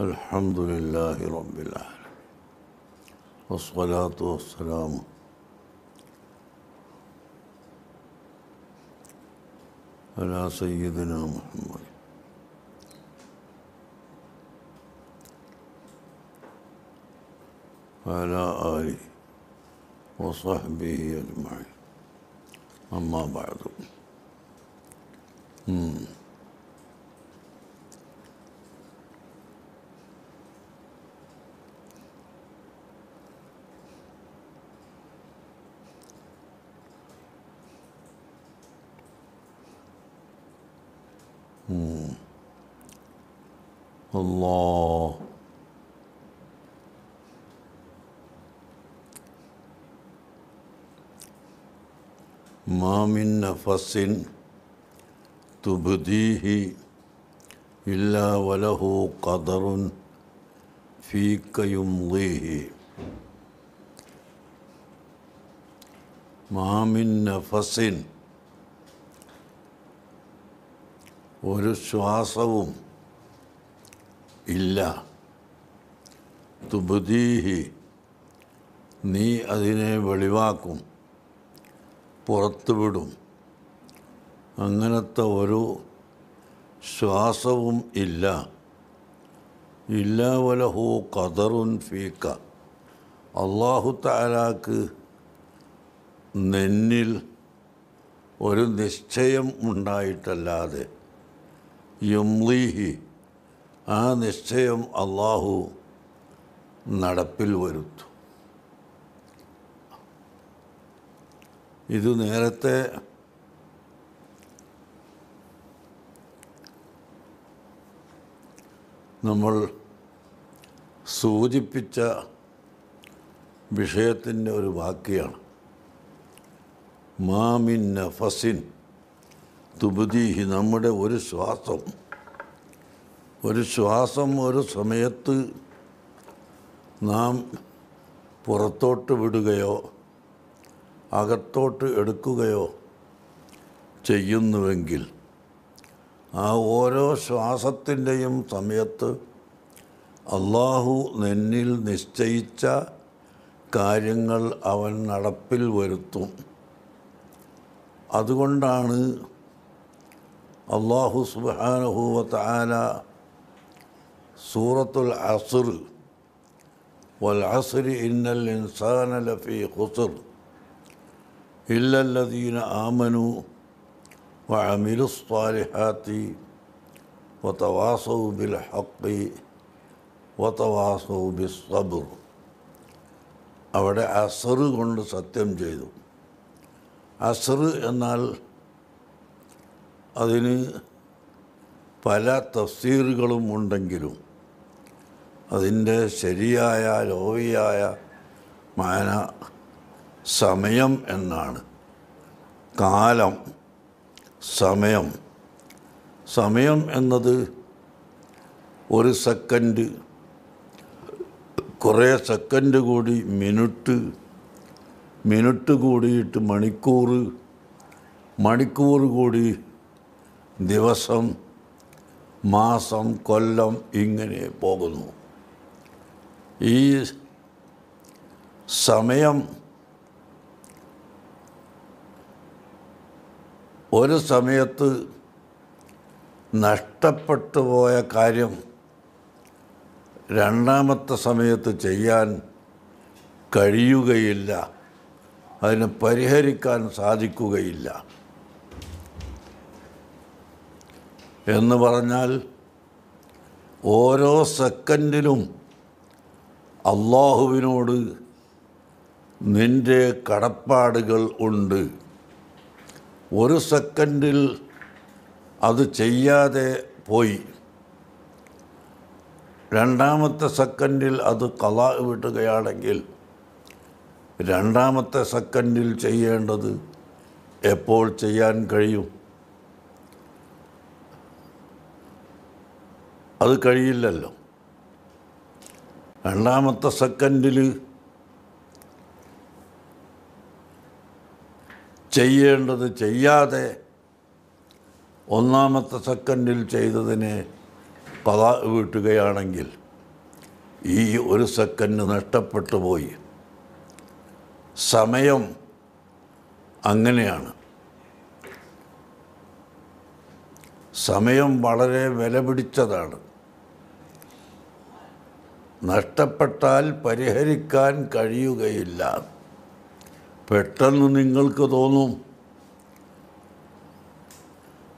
الحمد لله رب العالمين والصلاة والسلام على سيدنا محمد وعلى آله وصحبه أجمعين أما بعد الله ما من نفس تبديه إلا وله قدر فيك يمضيه ما من نفس ഒരു ശ്വാസവും ഇല്ല തുബുദീഹി നീ അതിനെ വെളിവാക്കും പുറത്തുവിടും അങ്ങനത്തെ ഒരു ശ്വാസവും ഇല്ല ഇല്ലാവലഹു വലഹു കതറുൻ ഫീക്ക അള്ളാഹു താലാക്ക് നെന്നിൽ ഒരു നിശ്ചയം ഉണ്ടായിട്ടല്ലാതെ യുംലീഹി ആ നിശ്ചയം അള്ളാഹു നടപ്പിൽ വരുത്തു ഇത് നേരത്തെ നമ്മൾ സൂചിപ്പിച്ച വിഷയത്തിൻ്റെ ഒരു വാക്യാണ് മാമിൻ നഫസിൻ തുബുദീഹി നമ്മുടെ ഒരു ശ്വാസം ഒരു ശ്വാസം ഒരു സമയത്ത് നാം പുറത്തോട്ട് വിടുകയോ അകത്തോട്ട് എടുക്കുകയോ ചെയ്യുന്നുവെങ്കിൽ ആ ഓരോ ശ്വാസത്തിൻ്റെയും സമയത്ത് അള്ളാഹു നിന്നിൽ നിശ്ചയിച്ച കാര്യങ്ങൾ അവൻ നടപ്പിൽ വരുത്തും അതുകൊണ്ടാണ് അള്ളാഹു സുബാനഹുവ താല സൂറത്തുൽ അസുർ വൽ അസുർ ഇന്നൽ ഇൻസാന ലഫി ഖുസുർ ഇല്ലല്ലദീന ആമനു وعملوا الصالحات ബിൽ ഹഖി വതവാസോ ബിൽ സബുർ അവിടെ അസറ് കൊണ്ട് സത്യം ചെയ്തു അസറ് എന്നാൽ അതിന് പല തഫ്സീറുകളും ഉണ്ടെങ്കിലും അതിൻ്റെ ശരിയായ ലോഹിയായ മാന സമയം എന്നാണ് കാലം സമയം സമയം എന്നത് ഒരു സെക്കൻഡ് കുറേ സെക്കൻഡ് കൂടി മിനിറ്റ് മിനിറ്റ് കൂടിയിട്ട് മണിക്കൂർ മണിക്കൂർ കൂടി ദിവസം മാസം കൊല്ലം ഇങ്ങനെ പോകുന്നു ഈ സമയം ഒരു സമയത്ത് നഷ്ടപ്പെട്ടു പോയ കാര്യം രണ്ടാമത്തെ സമയത്ത് ചെയ്യാൻ കഴിയുകയില്ല അതിന് പരിഹരിക്കാൻ സാധിക്കുകയില്ല എന്ന് പറഞ്ഞാൽ ഓരോ സെക്കൻഡിലും അള്ളാഹുവിനോട് നിൻ്റെ കടപ്പാടുകൾ ഉണ്ട് ഒരു സെക്കൻഡിൽ അത് ചെയ്യാതെ പോയി രണ്ടാമത്തെ സെക്കൻഡിൽ അത് കല വിട്ടുകയാണെങ്കിൽ രണ്ടാമത്തെ സെക്കൻഡിൽ ചെയ്യേണ്ടത് എപ്പോൾ ചെയ്യാൻ കഴിയും അത് കഴിയില്ലല്ലോ രണ്ടാമത്തെ സെക്കൻഡിൽ ചെയ്യേണ്ടത് ചെയ്യാതെ ഒന്നാമത്തെ സെക്കൻഡിൽ ചെയ്തതിനെ പത വീട്ടുകയാണെങ്കിൽ ഈ ഒരു സെക്കൻഡ് നഷ്ടപ്പെട്ടു പോയി സമയം അങ്ങനെയാണ് സമയം വളരെ വില പിടിച്ചതാണ് നഷ്ടപ്പെട്ടാൽ പരിഹരിക്കാൻ കഴിയുകയില്ല പെട്ടെന്ന് നിങ്ങൾക്ക് തോന്നും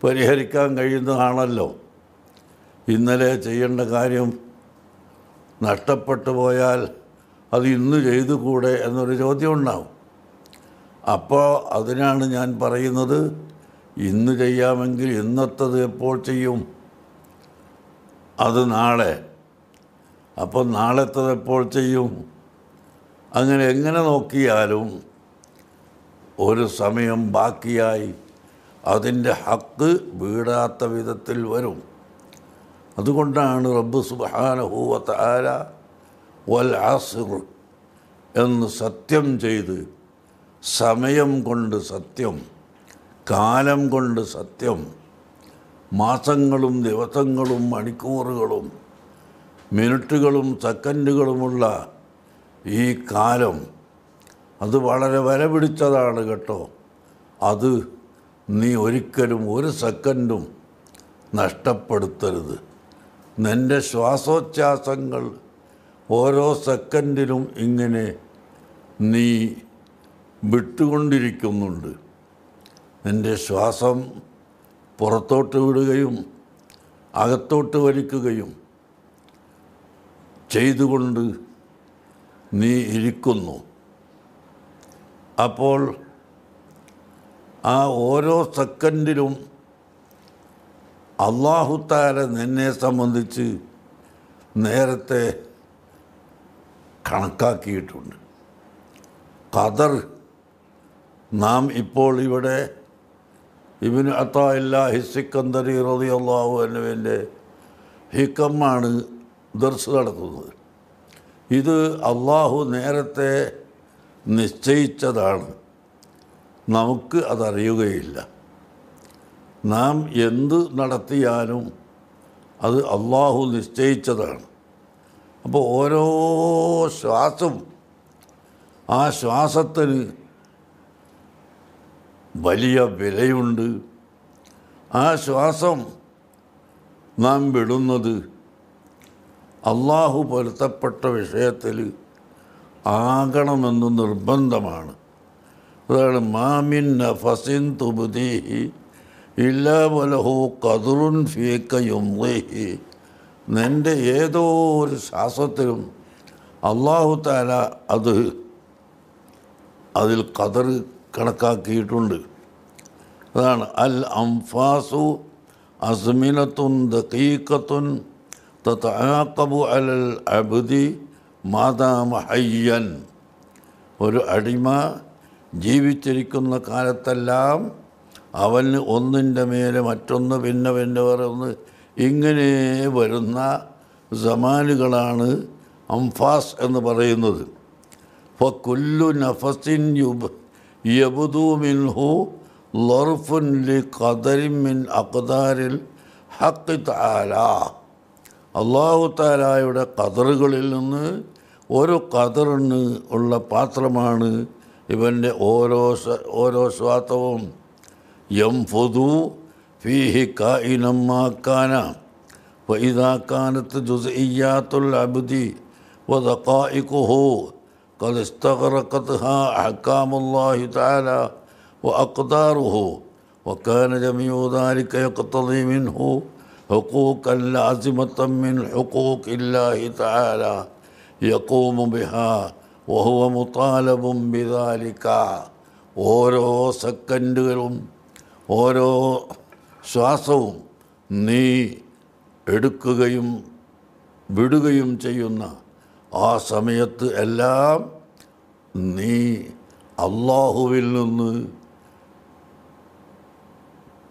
പരിഹരിക്കാൻ കഴിയുന്നതാണല്ലോ ഇന്നലെ ചെയ്യേണ്ട കാര്യം നഷ്ടപ്പെട്ടു പോയാൽ അത് ഇന്ന് ചെയ്തു കൂടെ എന്നൊരു ചോദ്യം ഉണ്ടാവും അപ്പോൾ അതിനാണ് ഞാൻ പറയുന്നത് ഇന്ന് ചെയ്യാമെങ്കിൽ ഇന്നത്തത് എപ്പോൾ ചെയ്യും അത് നാളെ അപ്പോൾ നാളത്തത് എപ്പോൾ ചെയ്യും അങ്ങനെ എങ്ങനെ നോക്കിയാലും ഒരു സമയം ബാക്കിയായി അതിൻ്റെ ഹക്ക് വീടാത്ത വിധത്തിൽ വരും അതുകൊണ്ടാണ് റബ്ബ് സുബാനഹൂവത്ത് ആര വൽ ആസുർ എന്ന് സത്യം ചെയ്ത് സമയം കൊണ്ട് സത്യം കാലം കൊണ്ട് സത്യം മാസങ്ങളും ദിവസങ്ങളും മണിക്കൂറുകളും മിനിറ്റുകളും സെക്കൻഡുകളുമുള്ള ഈ കാലം അത് വളരെ വില പിടിച്ചതാണ് കേട്ടോ അത് നീ ഒരിക്കലും ഒരു സെക്കൻഡും നഷ്ടപ്പെടുത്തരുത് നിൻ്റെ ശ്വാസോച്ഛാസങ്ങൾ ഓരോ സെക്കൻഡിലും ഇങ്ങനെ നീ വിട്ടുകൊണ്ടിരിക്കുന്നുണ്ട് നിൻ്റെ ശ്വാസം പുറത്തോട്ട് വിടുകയും അകത്തോട്ട് വലിക്കുകയും ചെയ്തുകൊണ്ട് നീ ഇരിക്കുന്നു അപ്പോൾ ആ ഓരോ സെക്കൻഡിലും അള്ളാഹുത്താര നിന്നെ സംബന്ധിച്ച് നേരത്തെ കണക്കാക്കിയിട്ടുണ്ട് ഖദർ നാം ഇപ്പോൾ ഇവിടെ ഇവൻ അത്താ ഇല്ലാ ഹിസിക്കന്തരി റതി അള്ളാഹു എന്നിവൻ്റെ ഹിക്കമ്മാണ് ദർസ് നടത്തുന്നത് ഇത് അള്ളാഹു നേരത്തെ നിശ്ചയിച്ചതാണ് നമുക്ക് അതറിയുകയില്ല നാം എന്ത് നടത്തിയാലും അത് അള്ളാഹു നിശ്ചയിച്ചതാണ് അപ്പോൾ ഓരോ ശ്വാസം ആ ശ്വാസത്തിന് വലിയ വിലയുണ്ട് ആ ശ്വാസം നാം വിടുന്നത് അള്ളാഹു പൊരുത്തപ്പെട്ട വിഷയത്തിൽ ആകണമെന്ന് നിർബന്ധമാണ് അതാണ് മാമിൻ നഫസിൻ തുബുദീഹി ഇല്ലാ വലഹു കതുറുൻ ഫീക്കയുംഹി നിൻ്റെ ഏതോ ഒരു ശ്വാസത്തിലും അള്ളാഹു താല അത് അതിൽ കതർ കണക്കാക്കിയിട്ടുണ്ട് അതാണ് അൽ അംഫാസു അസ്മിനത്തുൻ ദീക്കത്തുൻ തത്താക്കബു അലൽ അബുദി മാതാമഹയ്യൻ ഒരു അടിമ ജീവിച്ചിരിക്കുന്ന കാലത്തെല്ലാം അവന് ഒന്നിൻ്റെ മേലെ മറ്റൊന്ന് പിന്നെ പിന്നെ വേറെ ഒന്ന് ഇങ്ങനെ വരുന്ന സമാനുകളാണ് അംഫാസ് എന്ന് പറയുന്നത് ഇപ്പോൾ കൊല്ലു നഫസിൻ യുബ് യബുദു മിൻഹു ലർഫുൻ ലി ഖദരിൻ മിൻ അഖ്ദാരിൽ ഹഖ് താല അള്ളാഹുത്താലായുടെ കതറുകളിൽ നിന്ന് ഒരു കതറിന് ഉള്ള പാത്രമാണ് ഇവൻ്റെ ഓരോ ഓരോ സ്വാത്തവും എം ഫുതു ഫീഹി കാനം ഫൈദാക്കാനത്ത് ജുസയ്യാത്തുൽ അബുദി വദക്കായിക്കുഹു قد استغرقتها أحكام الله تعالى وكان جميع ذلك يقتضي منه حقوقا لازمة من حقوق الله تعالى يقوم بها وهو مطالب بذلك ഓരോ സെക്കൻഡുകളും ഓരോ ശ്വാസവും നീ എടുക്കുകയും വിടുകയും ചെയ്യുന്ന ആ സമയത്ത് എല്ലാം നീ അള്ളാഹുവിൽ നിന്ന്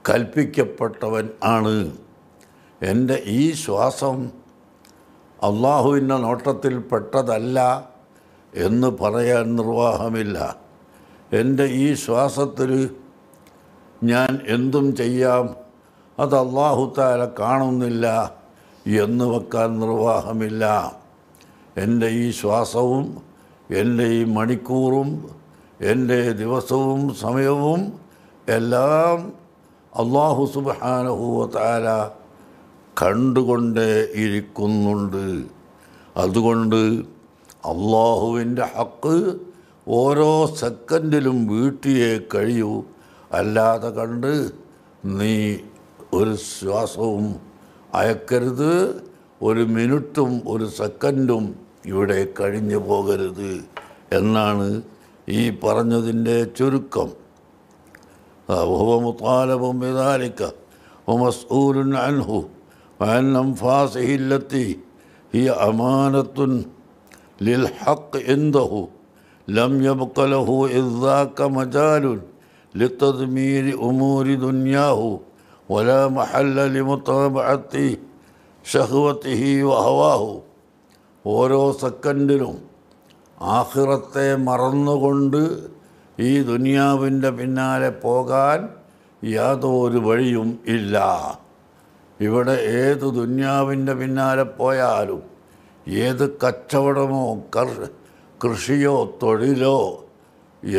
കൽപ്പിക്കപ്പെട്ടവൻ ആണ് എൻ്റെ ഈ ശ്വാസം അള്ളാഹുവിൻ്റെ നോട്ടത്തിൽ പെട്ടതല്ല എന്ന് പറയാൻ നിർവാഹമില്ല എൻ്റെ ഈ ശ്വാസത്തിൽ ഞാൻ എന്തും ചെയ്യാം അത് അള്ളാഹുത്താല കാണുന്നില്ല എന്ന് വെക്കാൻ നിർവാഹമില്ല എൻ്റെ ഈ ശ്വാസവും എൻ്റെ ഈ മണിക്കൂറും എൻ്റെ ദിവസവും സമയവും എല്ലാം അള്ളാഹു സുബാനഹുവ താല കണ്ടുകൊണ്ടേ ഇരിക്കുന്നുണ്ട് അതുകൊണ്ട് അള്ളാഹുവിൻ്റെ ഹക്ക് ഓരോ സെക്കൻഡിലും വീട്ടിയേ കഴിയൂ അല്ലാതെ കണ്ട് നീ ഒരു ശ്വാസവും അയക്കരുത് ഒരു മിനിറ്റും ഒരു സെക്കൻഡും ഇവിടെ കഴിഞ്ഞു പോകരുത് എന്നാണ് ഈ പറഞ്ഞതിൻ്റെ ചുരുക്കം ഹുവ മുത്താലബും വിദാലിക്ക അൻഹു ഓരോ സെക്കൻഡിലും ആഹിറത്തെ മറന്നുകൊണ്ട് ഈ ദുനിയാവിൻ്റെ പിന്നാലെ പോകാൻ യാതൊരു വഴിയും ഇല്ല ഇവിടെ ഏത് ദുന്യാവിൻ്റെ പിന്നാലെ പോയാലും ഏത് കച്ചവടമോ കൃഷിയോ തൊഴിലോ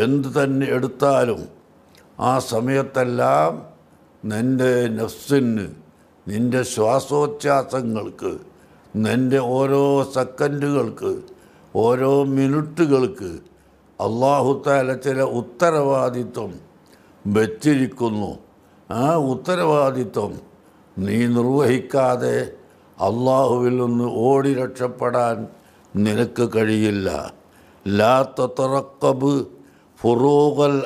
എന്ത് തന്നെ എടുത്താലും ആ സമയത്തെല്ലാം നിൻ്റെ നെഫ്സിന് നിൻ്റെ ശ്വാസോച്ഛാസങ്ങൾക്ക് നിൻ്റെ ഓരോ സെക്കൻഡുകൾക്ക് ഓരോ മിനിറ്റുകൾക്ക് അള്ളാഹുത്താല ചില ഉത്തരവാദിത്വം വച്ചിരിക്കുന്നു ആ ഉത്തരവാദിത്വം നീ നിർവഹിക്കാതെ അള്ളാഹുവിൽ നിന്ന് ഓടി രക്ഷപ്പെടാൻ നിനക്ക് കഴിയില്ല ലാ തറക്കബ് ഫുറൂഖൽ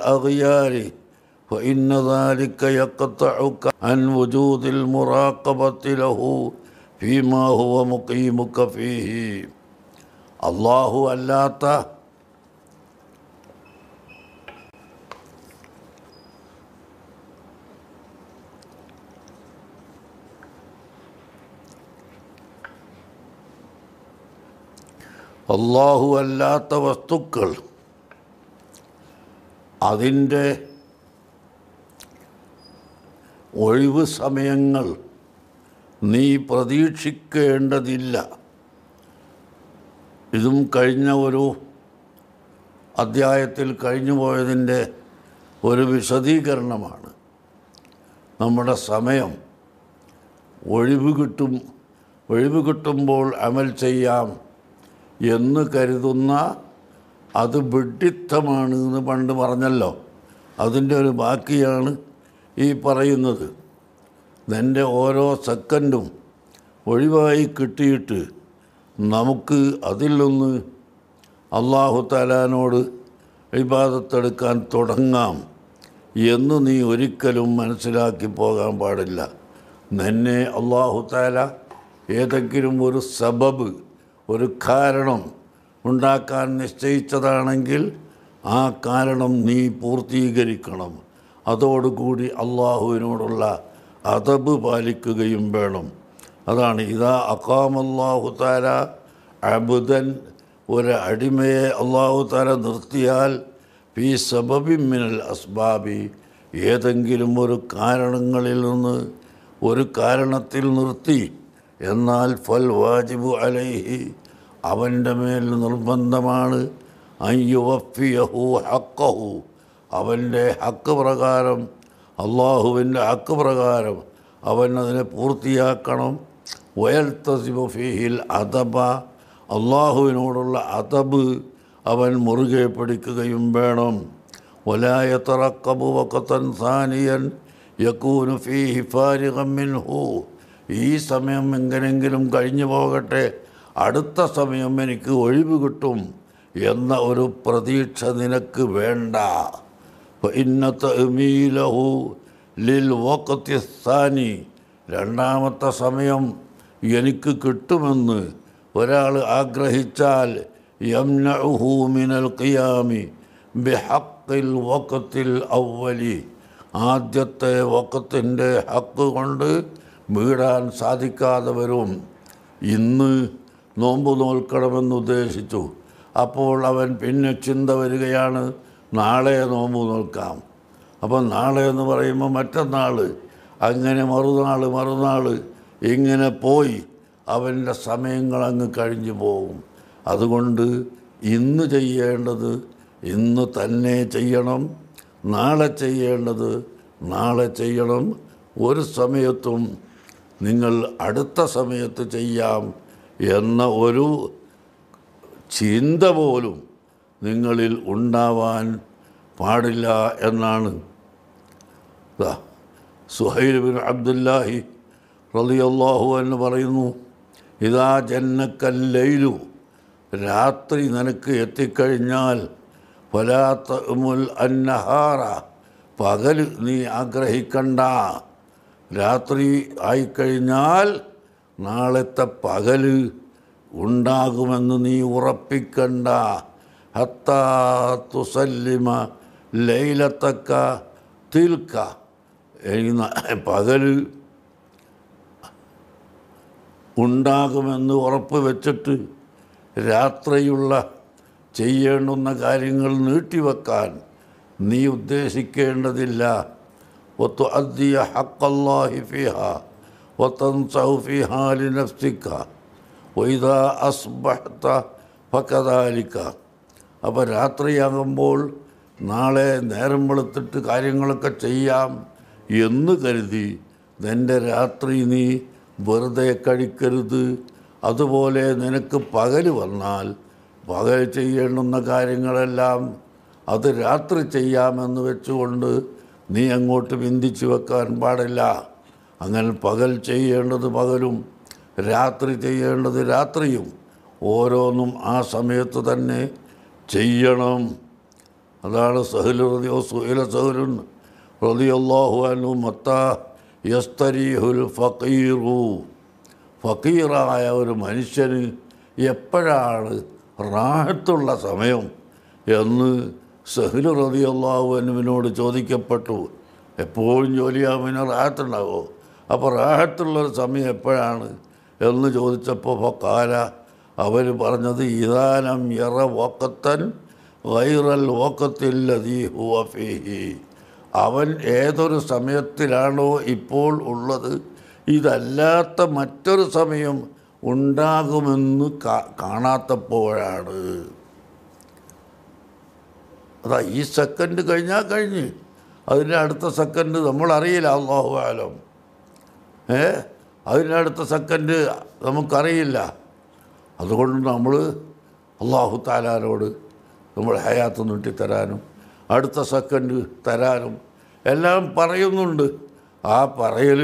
അള്ളാഹു അല്ലാത്ത അള്ളാഹു അല്ലാത്ത വസ്തുക്കൾ അതിൻ്റെ ഒഴിവ് സമയങ്ങൾ നീ പ്രതീക്ഷിക്കേണ്ടതില്ല ഇതും കഴിഞ്ഞ ഒരു അധ്യായത്തിൽ കഴിഞ്ഞു പോയതിൻ്റെ ഒരു വിശദീകരണമാണ് നമ്മുടെ സമയം ഒഴിവ് കിട്ടും ഒഴിവ് കിട്ടുമ്പോൾ അമൽ ചെയ്യാം എന്ന് കരുതുന്ന അത് വിഡിത്തമാണ് എന്ന് പണ്ട് പറഞ്ഞല്ലോ അതിൻ്റെ ഒരു ബാക്കിയാണ് ഈ പറയുന്നത് നിൻ്റെ ഓരോ സെക്കൻഡും ഒഴിവായി കിട്ടിയിട്ട് നമുക്ക് അതിലൊന്ന് അള്ളാഹു തലാനോട് വിവാദത്തെടുക്കാൻ തുടങ്ങാം എന്ന് നീ ഒരിക്കലും മനസ്സിലാക്കി പോകാൻ പാടില്ല നിന്നെ അള്ളാഹു താല ഏതെങ്കിലും ഒരു സബബ് ഒരു കാരണം ഉണ്ടാക്കാൻ നിശ്ചയിച്ചതാണെങ്കിൽ ആ കാരണം നീ പൂർത്തീകരിക്കണം അതോടുകൂടി അള്ളാഹുവിനോടുള്ള അതബ് പാലിക്കുകയും വേണം അതാണ് ഇതാ അക്കാമല്ലാഹു താര അബുദൻ ഒരു അടിമയെ അള്ളാഹു താര നിർത്തിയാൽ സബബി മിനൽ അസ്ബാബി ഏതെങ്കിലും ഒരു കാരണങ്ങളിൽ നിന്ന് ഒരു കാരണത്തിൽ നിർത്തി എന്നാൽ ഫൽ വാജിബു അലൈഹി അവൻ്റെ മേൽ നിർബന്ധമാണ് ഹക്കഹു അവൻ്റെ ഹക്ക് പ്രകാരം അള്ളാഹുവിൻ്റെ ഹക്ക് പ്രകാരം അവൻ അതിനെ പൂർത്തിയാക്കണം വയൽ തസിബുഫിഹിൽ അതബ അള്ളാഹുവിനോടുള്ള അതബ് അവൻ മുറുകെ പിടിക്കുകയും വേണം വലായ തറക്കബു വക്കത്തൻ സാനിയൻ യക്കൂനു ഫീ ഹിഫാരി ഹു ഈ സമയം എങ്ങനെങ്കിലും കഴിഞ്ഞു പോകട്ടെ അടുത്ത സമയം എനിക്ക് ഒഴിവ് കിട്ടും എന്ന ഒരു പ്രതീക്ഷ നിനക്ക് വേണ്ട ഇന്നത്തെ ഇമീലഹു ലിൽ വോക്കത്യസ്ഥാനി രണ്ടാമത്തെ സമയം എനിക്ക് കിട്ടുമെന്ന് ഒരാൾ ആഗ്രഹിച്ചാൽ യംനഹു മിനൽ ഖിയാമി ബിഹക്കിൽ വക്കത്തിൽ അവലി ആദ്യത്തെ വക്കത്തിൻ്റെ ഹക്ക് കൊണ്ട് വീടാൻ സാധിക്കാത്തവരും ഇന്ന് നോമ്പ് നോൽക്കണമെന്ന് ഉദ്ദേശിച്ചു അപ്പോൾ അവൻ പിന്നെ ചിന്ത വരികയാണ് നാളെ നോമ്പ് നോൽക്കാം അപ്പം നാളെ എന്ന് പറയുമ്പോൾ മറ്റന്നാൾ അങ്ങനെ മറുനാൾ മറുനാൾ ഇങ്ങനെ പോയി അവൻ്റെ സമയങ്ങൾ അങ്ങ് കഴിഞ്ഞു പോകും അതുകൊണ്ട് ഇന്ന് ചെയ്യേണ്ടത് ഇന്ന് തന്നെ ചെയ്യണം നാളെ ചെയ്യേണ്ടത് നാളെ ചെയ്യണം ഒരു സമയത്തും നിങ്ങൾ അടുത്ത സമയത്ത് ചെയ്യാം എന്ന ഒരു ചിന്ത പോലും നിങ്ങളിൽ ഉണ്ടാവാൻ പാടില്ല എന്നാണ് സുഹൈൽ അബ്ദുല്ലാഹി റലിയല്ലാഹു എന്ന് പറയുന്നു ഇതാ ജന്നക്കല്ലു രാത്രി നിനക്ക് എത്തിക്കഴിഞ്ഞാൽ ഫലാത്ത ഉമുൽ അന്നഹാറ പകൽ നീ ആഗ്രഹിക്കണ്ട രാത്രി ആയിക്കഴിഞ്ഞാൽ നാളത്തെ പകൽ ഉണ്ടാകുമെന്ന് നീ ഉറപ്പിക്കണ്ട ഹത്താ തുസല്ലിമ ലൈലത്തക്ക തീൽക്ക പകൽ ഉണ്ടാകുമെന്ന് ഉറപ്പ് വെച്ചിട്ട് രാത്രിയുള്ള ചെയ്യേണ്ടുന്ന കാര്യങ്ങൾ നീട്ടിവെക്കാൻ നീ ഉദ്ദേശിക്കേണ്ടതില്ല وتؤدي حق الله فيها وتنصع فيها لنفسك وإذا أصبحت فكذلك അപ്പോൾ രാത്രിയാകുമ്പോൾ നാളെ നേരം വെളുത്തിട്ട് കാര്യങ്ങളൊക്കെ ചെയ്യാം എന്ന് കരുതി നിൻ്റെ രാത്രി നീ വെറുതെ കഴിക്കരുത് അതുപോലെ നിനക്ക് പകൽ വന്നാൽ പകൽ ചെയ്യണമെന്ന കാര്യങ്ങളെല്ലാം അത് രാത്രി ചെയ്യാമെന്ന് വെച്ചുകൊണ്ട് നീ അങ്ങോട്ട് വിന്തിച്ചു വെക്കാൻ പാടില്ല അങ്ങനെ പകൽ ചെയ്യേണ്ടത് പകലും രാത്രി ചെയ്യേണ്ടത് രാത്രിയും ഓരോന്നും ആ സമയത്ത് തന്നെ ചെയ്യണം അതാണ് സഹലു റതിയോ സുഹല സഹലുൻ റതിയല്ലാഹു അനു മത്ത യസ്തരീഹുൽ ഫക്കീറു ഫക്കീറായ ഒരു മനുഷ്യന് എപ്പോഴാണ് റാഹത്തുള്ള സമയം എന്ന് സഹിൽ റതിയല്ലാഹു അനുവിനോട് ചോദിക്കപ്പെട്ടു എപ്പോഴും ജോലിയാവിന് റാഹത്തുണ്ടാവോ അപ്പോൾ റാഹത്തുള്ളൊരു സമയം എപ്പോഴാണ് എന്ന് ചോദിച്ചപ്പോൾ ഫക്കാല അവർ പറഞ്ഞത് ഇതാനം ഇറ വോക്കത്തൻ വൈറൽ വക്കത്തില്ലതീ ഹുവഫിഹി അവൻ ഏതൊരു സമയത്തിലാണോ ഇപ്പോൾ ഉള്ളത് ഇതല്ലാത്ത മറ്റൊരു സമയം ഉണ്ടാകുമെന്ന് കാണാത്തപ്പോഴാണ് അതാ ഈ സെക്കൻഡ് കഴിഞ്ഞാൽ കഴിഞ്ഞ് അതിൻ്റെ അടുത്ത സെക്കൻഡ് നമ്മളറിയില്ല അള്ളാഹു ആലം ഏ അതിൻ്റെ അടുത്ത സെക്കൻഡ് നമുക്കറിയില്ല അതുകൊണ്ട് നമ്മൾ അള്ളാഹു താലാനോട് നമ്മൾ ഹയാത്ത് നീട്ടിത്തരാനും അടുത്ത സെക്കൻഡ് തരാനും എല്ലാം പറയുന്നുണ്ട് ആ പറയൽ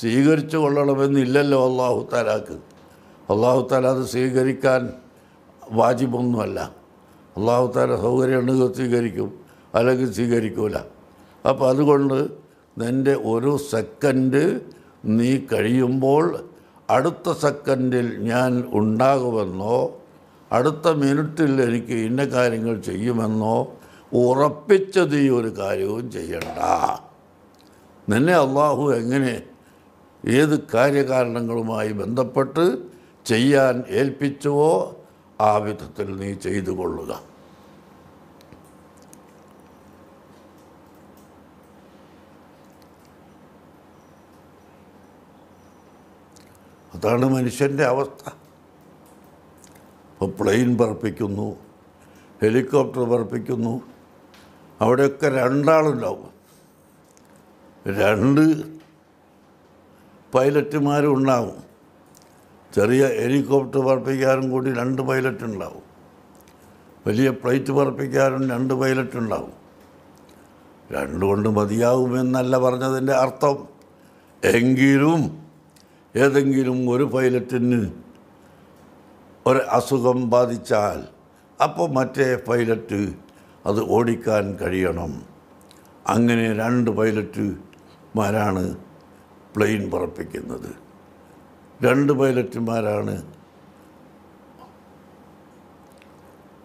സ്വീകരിച്ചു കൊള്ളണമെന്നില്ലല്ലോ അള്ളാഹു താലാക്ക് അള്ളാഹു താല അത് സ്വീകരിക്കാൻ വാജിബൊന്നുമല്ല അള്ളാഹുത്താല സൗകര്യമുണ്ടെങ്കിൽ സ്വീകരിക്കും അല്ലെങ്കിൽ സ്വീകരിക്കൂല അപ്പോൾ അതുകൊണ്ട് നിൻ്റെ ഒരു സെക്കൻഡ് നീ കഴിയുമ്പോൾ അടുത്ത സെക്കൻഡിൽ ഞാൻ ഉണ്ടാകുമെന്നോ അടുത്ത മിനിറ്റിൽ എനിക്ക് ഇന്ന കാര്യങ്ങൾ ചെയ്യുമെന്നോ ഉറപ്പിച്ചത് ഈ ഒരു കാര്യവും ചെയ്യണ്ട നിന്നെ അള്ളാഹു എങ്ങനെ ഏത് കാര്യകാരണങ്ങളുമായി ബന്ധപ്പെട്ട് ചെയ്യാൻ ഏൽപ്പിച്ചുവോ ആ വിധത്തിൽ നീ ചെയ്തു കൊള്ളുക അതാണ് മനുഷ്യൻ്റെ അവസ്ഥ ഇപ്പോൾ പ്ലെയിൻ പറപ്പിക്കുന്നു ഹെലികോപ്റ്റർ പറപ്പിക്കുന്നു അവിടെയൊക്കെ രണ്ടാളുണ്ടാവും രണ്ട് പൈലറ്റുമാരും ഉണ്ടാവും ചെറിയ ഹെലികോപ്റ്റർ പറപ്പിക്കാരും കൂടി രണ്ട് പൈലറ്റ് ഉണ്ടാവും വലിയ പ്ലേറ്റ് പറപ്പിക്കാരും രണ്ട് പൈലറ്റ് ഉണ്ടാവും രണ്ടുകൊണ്ട് മതിയാകുമെന്നല്ല പറഞ്ഞതിൻ്റെ അർത്ഥം എങ്കിലും ഏതെങ്കിലും ഒരു പൈലറ്റിന് ഒരു അസുഖം ബാധിച്ചാൽ അപ്പോൾ മറ്റേ പൈലറ്റ് അത് ഓടിക്കാൻ കഴിയണം അങ്ങനെ രണ്ട് പൈലറ്റ്മാരാണ് പ്ലെയിൻ പറപ്പിക്കുന്നത് രണ്ട് പൈലറ്റുമാരാണ്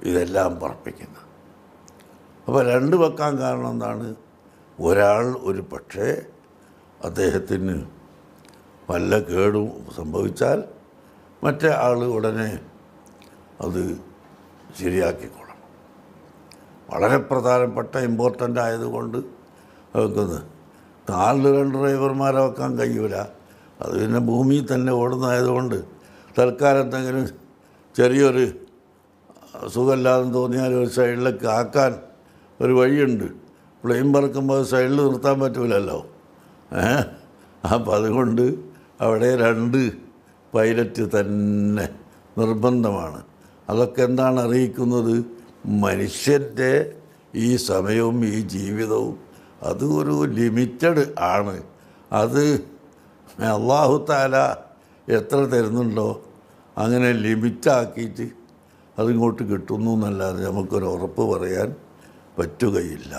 ഇതെല്ലാം പറപ്പിക്കുന്നത് അപ്പോൾ രണ്ട് വെക്കാൻ കാരണം എന്താണ് ഒരാൾ ഒരു പക്ഷേ അദ്ദേഹത്തിന് വല്ല കേടും സംഭവിച്ചാൽ മറ്റേ ആൾ ഉടനെ അത് ശരിയാക്കിക്കൊള്ളണം വളരെ പ്രധാനപ്പെട്ട ഇമ്പോർട്ടൻ്റ് ആയതുകൊണ്ട് വെക്കുന്നത് നാല് രണ്ട് ഡ്രൈവർമാരെ വെക്കാൻ കഴിയൂല അത് പിന്നെ ഭൂമിയിൽ തന്നെ ഓടുന്നതായതുകൊണ്ട് തൽക്കാലം എന്തെങ്കിലും ചെറിയൊരു സുഖമില്ലാതെന്ന് തോന്നിയാൽ ഒരു സൈഡിലേക്ക് ആക്കാൻ ഒരു വഴിയുണ്ട് പ്ലെയിൻ പറക്കുമ്പോൾ സൈഡിൽ നിർത്താൻ പറ്റൂലല്ലോ ഏഹ് അപ്പം അതുകൊണ്ട് അവിടെ രണ്ട് പൈലറ്റ് തന്നെ നിർബന്ധമാണ് അതൊക്കെ എന്താണ് അറിയിക്കുന്നത് മനുഷ്യൻ്റെ ഈ സമയവും ഈ ജീവിതവും അതൊരു ഒരു ലിമിറ്റഡ് ആണ് അത് അള്ളാഹു താല എത്ര തരുന്നുണ്ടോ അങ്ങനെ ലിമിറ്റാക്കിയിട്ട് അതിങ്ങോട്ട് കിട്ടുന്നു എന്നല്ലാതെ നമുക്കൊരു ഉറപ്പ് പറയാൻ പറ്റുകയില്ല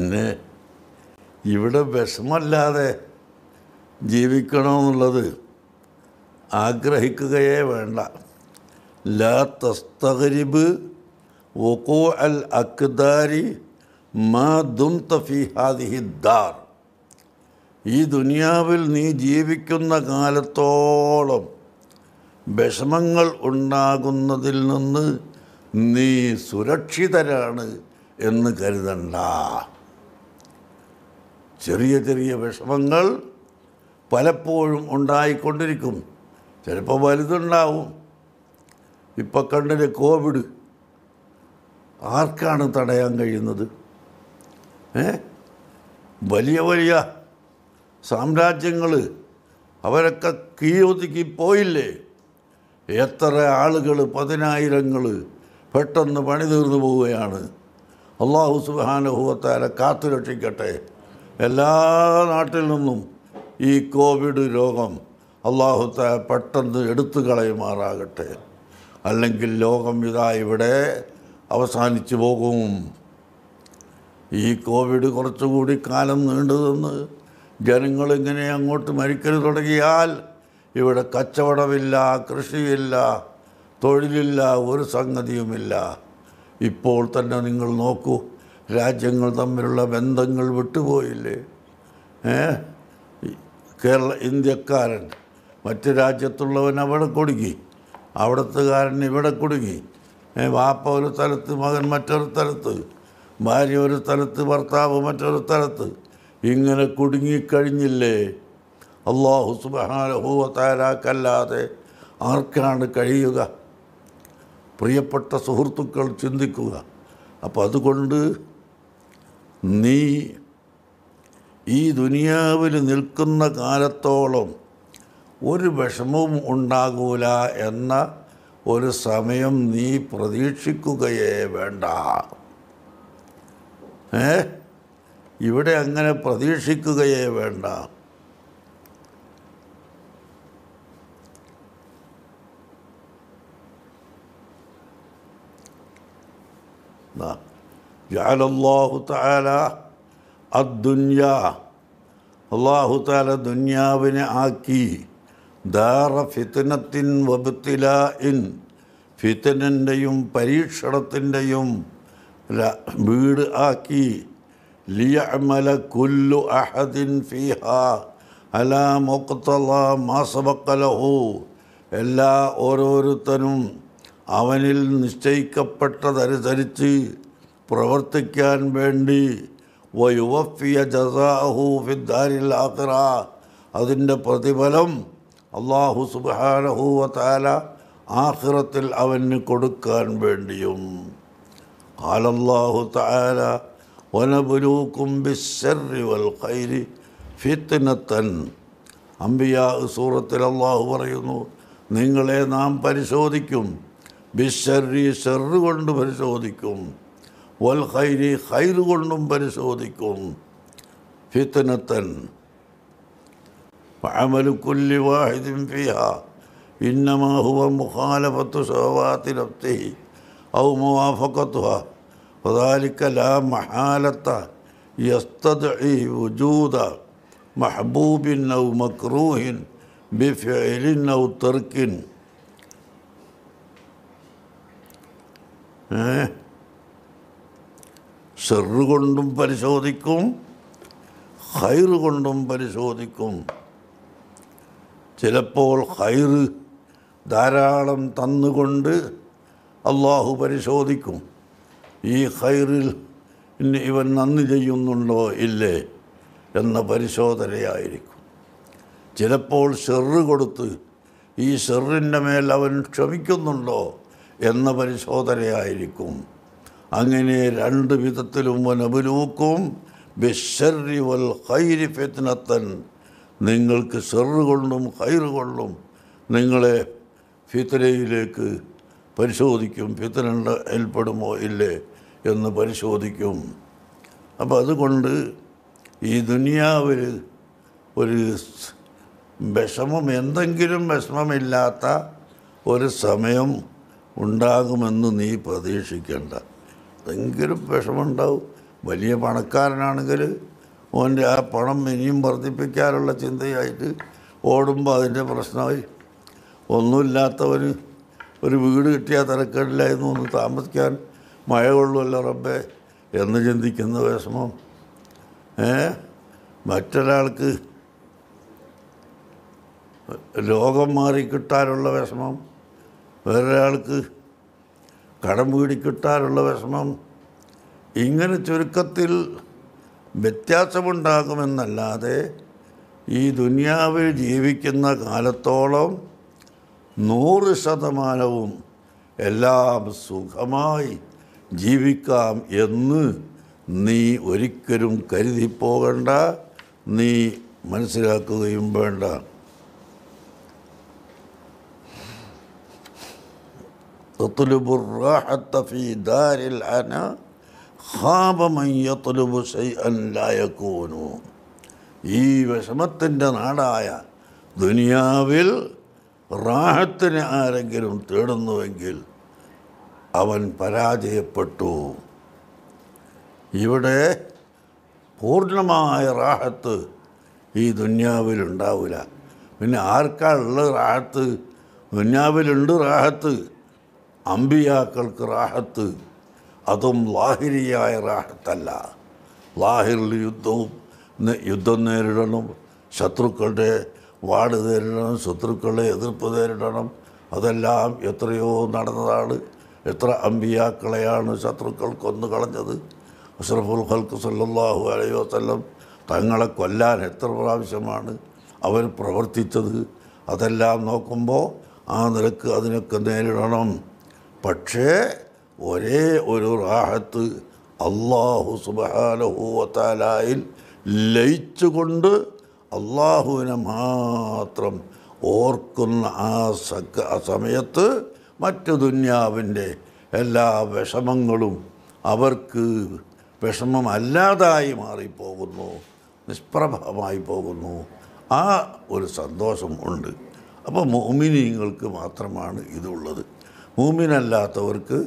പിന്നെ ഇവിടെ വിഷമല്ലാതെ ജീവിക്കണമെന്നുള്ളത് ആഗ്രഹിക്കുകയേ വേണ്ട ലാ തസ്തകരിബ് ഒക്കോ അൽ അക്ദാരി മാ ദും ദാർ ഈ ദുനിയാവിൽ നീ ജീവിക്കുന്ന കാലത്തോളം വിഷമങ്ങൾ ഉണ്ടാകുന്നതിൽ നിന്ന് നീ സുരക്ഷിതരാണ് എന്ന് കരുതണ്ട ചെറിയ ചെറിയ വിഷമങ്ങൾ പലപ്പോഴും ഉണ്ടായിക്കൊണ്ടിരിക്കും ചിലപ്പോൾ വലുതുണ്ടാവും ഇപ്പം കണ്ടിന് കോവിഡ് ആർക്കാണ് തടയാൻ കഴിയുന്നത് ഏ വലിയ വലിയ സാമ്രാജ്യങ്ങൾ അവരൊക്കെ കീഴൊതുക്കി പോയില്ലേ എത്ര ആളുകൾ പതിനായിരങ്ങൾ പെട്ടെന്ന് പണി തീർന്നു പോവുകയാണ് അള്ളാഹു സുബാനുഭവത്താരെ കാത്തു രക്ഷിക്കട്ടെ എല്ലാ നാട്ടിൽ നിന്നും ഈ കോവിഡ് രോഗം അള്ളാഹുത്തെ പെട്ടെന്ന് എടുത്തു കളയുമാറാകട്ടെ അല്ലെങ്കിൽ ലോകം ഇതാ ഇവിടെ അവസാനിച്ചു പോകും ഈ കോവിഡ് കുറച്ചുകൂടി കാലം നീണ്ടതെന്ന് ജനങ്ങൾ ജനങ്ങളിങ്ങനെ അങ്ങോട്ട് മരിക്കല് തുടങ്ങിയാൽ ഇവിടെ കച്ചവടമില്ല കൃഷിയില്ല തൊഴിലില്ല ഒരു സംഗതിയുമില്ല ഇപ്പോൾ തന്നെ നിങ്ങൾ നോക്കൂ രാജ്യങ്ങൾ തമ്മിലുള്ള ബന്ധങ്ങൾ വിട്ടുപോയില്ലേ കേരള ഇന്ത്യക്കാരൻ മറ്റ് രാജ്യത്തുള്ളവൻ അവിടെ കൊടുക്കി അവിടത്തുകാരൻ ഇവിടെ കൊടുക്കി വാപ്പ ഒരു സ്ഥലത്ത് മകൻ മറ്റൊരു സ്ഥലത്ത് ഭാര്യ ഒരു സ്ഥലത്ത് ഭർത്താവ് മറ്റൊരു സ്ഥലത്ത് ഇങ്ങനെ കുടുങ്ങിക്കഴിഞ്ഞില്ലേ അള്ളാഹു സുബാനഹൂവത്താരാക്കല്ലാതെ ആർക്കാണ് കഴിയുക പ്രിയപ്പെട്ട സുഹൃത്തുക്കൾ ചിന്തിക്കുക അപ്പോൾ അതുകൊണ്ട് നീ ഈ ദുനിയാവിൽ നിൽക്കുന്ന കാലത്തോളം ഒരു വിഷമവും ഉണ്ടാകൂല എന്ന ഒരു സമയം നീ പ്രതീക്ഷിക്കുകയേ വേണ്ട ഏ ഇവിടെ അങ്ങനെ പ്രതീക്ഷിക്കുകയേ വേണ്ട എന്താ ജാല അള്ളാഹു താല അദ്ദുന്യ അള്ളാഹു താല ദുന്യാവിനെ ആക്കി ദാറ ഫിത്തനത്തിൻ വബുത്തില ഇൻ ഫിത്തനൻ്റെയും പരീക്ഷണത്തിൻ്റെയും വീട് ആക്കി ലിയമല കുല്ലു അഹദിൻ ഫിഹ അല മൊക്കത്തല മാസബക്കലഹു എല്ലാ ഓരോരുത്തനും അവനിൽ നിശ്ചയിക്കപ്പെട്ടതനുസരിച്ച് പ്രവർത്തിക്കാൻ വേണ്ടി വയുവഫിയ ജസാഹു ഫിദ്ദാരിൽ ആഖിറ അതിൻ്റെ പ്രതിഫലം അള്ളാഹു സുബാനഹുവ ആഹ്റത്തിൽ അവന് കൊടുക്കാൻ വേണ്ടിയും കാലല്ലാഹു താല വനബുലൂക്കും വൽ ഖൈരി ഫിത്തിനത്തൻ അംബിയ സൂറത്തിൽ അള്ളാഹു പറയുന്നു നിങ്ങളെ നാം പരിശോധിക്കും ബിസ്സറി ഷെറുകൊണ്ട് കൊണ്ട് പരിശോധിക്കും والخير خير ونم برسودكم فتنة وعمل كل واحد فيها إنما هو مخالفة شهوات نفسه أو موافقتها وذلك لا محالة يستدعي وجود محبوب أو مكروه بفعل أو ترك കൊണ്ടും പരിശോധിക്കും ഹൈറ് കൊണ്ടും പരിശോധിക്കും ചിലപ്പോൾ ഹൈറ് ധാരാളം തന്നുകൊണ്ട് അള്ളാഹു പരിശോധിക്കും ഈ ഹൈറിൽ ഇവൻ നന്ദി ചെയ്യുന്നുണ്ടോ ഇല്ലേ എന്ന പരിശോധനയായിരിക്കും ചിലപ്പോൾ ഷെറ് കൊടുത്ത് ഈ ഷെറിൻ്റെ മേൽ അവൻ ക്ഷമിക്കുന്നുണ്ടോ എന്ന പരിശോധനയായിരിക്കും അങ്ങനെ രണ്ട് വിധത്തിലും വനബുലൂക്കും ബിഷറി വൽ ഹൈരി ഫിത്നത്തൻ നിങ്ങൾക്ക് ഷെറ് കൊണ്ടും ഹൈർ കൊണ്ടും നിങ്ങളെ ഫിത്തരയിലേക്ക് പരിശോധിക്കും ഫിത്തനുണ്ട് ഏൽപ്പെടുമോ ഇല്ലേ എന്ന് പരിശോധിക്കും അപ്പം അതുകൊണ്ട് ഈ ദുനിയാവിൽ ഒരു വിഷമം എന്തെങ്കിലും വിഷമമില്ലാത്ത ഒരു സമയം ഉണ്ടാകുമെന്ന് നീ പ്രതീക്ഷിക്കേണ്ട എന്തെങ്കിലും വിഷമമുണ്ടാവും വലിയ പണക്കാരനാണെങ്കിൽ ഓൻ്റെ ആ പണം ഇനിയും വർദ്ധിപ്പിക്കാനുള്ള ചിന്തയായിട്ട് ഓടുമ്പോൾ അതിൻ്റെ പ്രശ്നമായി ഒന്നുമില്ലാത്തവർ ഒരു വീട് കിട്ടിയാൽ തിരക്കേടില്ലായിരുന്നു ഒന്ന് താമസിക്കാൻ മഴ കൊള്ളുമല്ലോ റബ്ബേ എന്ന് ചിന്തിക്കുന്ന വിഷമം ഏ മറ്റൊരാൾക്ക് ലോകം കിട്ടാനുള്ള വിഷമം വേറൊരാൾക്ക് കടം പിടിക്കിട്ടാലുള്ള വിഷമം ഇങ്ങനെ ചുരുക്കത്തിൽ വ്യത്യാസമുണ്ടാകുമെന്നല്ലാതെ ഈ ദുനിയാവിൽ ജീവിക്കുന്ന കാലത്തോളം നൂറ് ശതമാനവും എല്ലാം സുഖമായി ജീവിക്കാം എന്ന് നീ ഒരിക്കലും കരുതിപ്പോകണ്ട നീ മനസ്സിലാക്കുകയും വേണ്ട يطلب ഈ വിഷമത്തിൻ്റെ നാടായ ദുനിയാവിൽ റാഹത്തിന് ആരെങ്കിലും തേടുന്നുവെങ്കിൽ അവൻ പരാജയപ്പെട്ടു ഇവിടെ പൂർണ്ണമായ റാഹത്ത് ഈ ദുന്യാവിലുണ്ടാവില്ല പിന്നെ ആർക്കാ ഉള്ള റാഹത്ത് ദുന്യാവിലുണ്ട് റാഹത്ത് അമ്പിയാക്കൾക്ക് റാഹത്ത് അതും ലാഹിരിയായ റാഹത്തല്ല ലാഹിറിൽ യുദ്ധവും യുദ്ധം നേരിടണം ശത്രുക്കളുടെ വാട് നേരിടണം ശത്രുക്കളുടെ എതിർപ്പ് നേരിടണം അതെല്ലാം എത്രയോ നടന്നതാണ് എത്ര അമ്പിയാക്കളെയാണ് ശത്രുക്കൾ കൊന്നു കളഞ്ഞത് അഷ്റഫുൽ ഹൽക്ക് സല്ലാഹു അലൈഹി വസ്ലം തങ്ങളെ കൊല്ലാൻ എത്ര പ്രാവശ്യമാണ് അവർ പ്രവർത്തിച്ചത് അതെല്ലാം നോക്കുമ്പോൾ ആ നിരക്ക് അതിനൊക്കെ നേരിടണം പക്ഷേ ഒരേ ഒരു റാഹത്ത് അള്ളാഹു സുബാലഹുവത്താലായിൽ ലയിച്ചുകൊണ്ട് അള്ളാഹുവിനെ മാത്രം ഓർക്കുന്ന ആ സക്ക ആ സമയത്ത് മറ്റു ദുന്യാവിൻ്റെ എല്ലാ വിഷമങ്ങളും അവർക്ക് വിഷമമല്ലാതായി മാറിപ്പോകുന്നു നിഷ്പ്രഭമായി പോകുന്നു ആ ഒരു സന്തോഷം ഉണ്ട് അപ്പോൾ മോമിനിയങ്ങൾക്ക് മാത്രമാണ് ഇതുള്ളത് മൂമിനല്ലാത്തവർക്ക്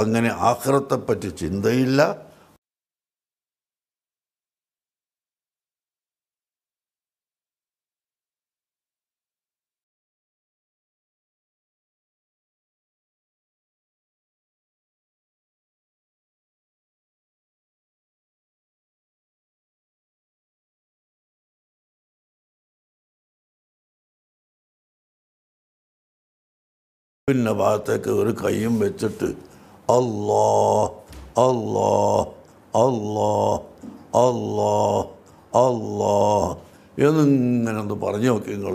അങ്ങനെ ആഹ്റത്തെപ്പറ്റി ചിന്തയില്ല പിന്നെ ഭാഗത്തേക്ക് ഒരു കൈയും വെച്ചിട്ട് അല്ലോ അല്ലോ അല്ലോ അല്ലോ അല്ലോ എന്നിങ്ങനെ ഒന്ന് പറഞ്ഞു നോക്കി നിങ്ങൾ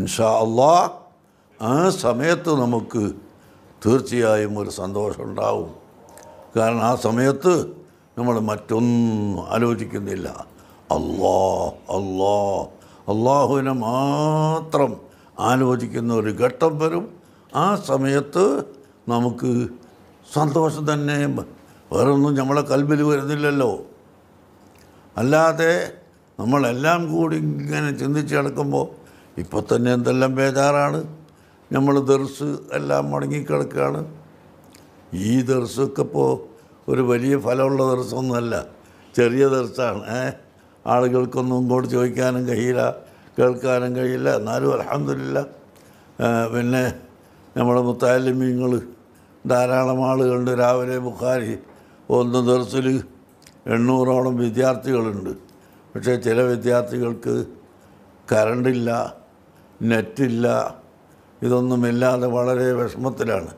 ഇൻഷാ അല്ലാ ആ സമയത്ത് നമുക്ക് തീർച്ചയായും ഒരു സന്തോഷം ഉണ്ടാവും കാരണം ആ സമയത്ത് നമ്മൾ മറ്റൊന്നും ആലോചിക്കുന്നില്ല അല്ലോ അല്ലോ അള്ളാഹുവിനെ മാത്രം ആലോചിക്കുന്ന ഒരു ഘട്ടം വരും ആ സമയത്ത് നമുക്ക് സന്തോഷം തന്നെ വേറൊന്നും നമ്മളെ കൽബിൽ വരുന്നില്ലല്ലോ അല്ലാതെ നമ്മളെല്ലാം കൂടി ഇങ്ങനെ ചിന്തിച്ച് കിടക്കുമ്പോൾ ഇപ്പോൾ തന്നെ എന്തെല്ലാം ബേജാറാണ് നമ്മൾ ദർസ് എല്ലാം മുടങ്ങിക്കിടക്കുകയാണ് ഈ ദർസൊക്കെ ഇപ്പോൾ ഒരു വലിയ ഫലമുള്ള ദർസൊന്നുമല്ല ചെറിയ ദർസാണ് ആളുകൾക്കൊന്നും ഇങ്ങോട്ട് ചോദിക്കാനും കഴിയില്ല കേൾക്കാനും കഴിയില്ല എന്നാലും അലഹമില്ല പിന്നെ നമ്മുടെ മുത്താലിമ്യങ്ങൾ ധാരാളം ആളുകളുണ്ട് രാവിലെ ബുഖാരി ഒന്ന് ദിവസത്തിൽ എണ്ണൂറോളം വിദ്യാർത്ഥികളുണ്ട് പക്ഷേ ചില വിദ്യാർത്ഥികൾക്ക് കറണ്ടില്ല നെറ്റില്ല ഇതൊന്നുമില്ലാതെ വളരെ വിഷമത്തിലാണ്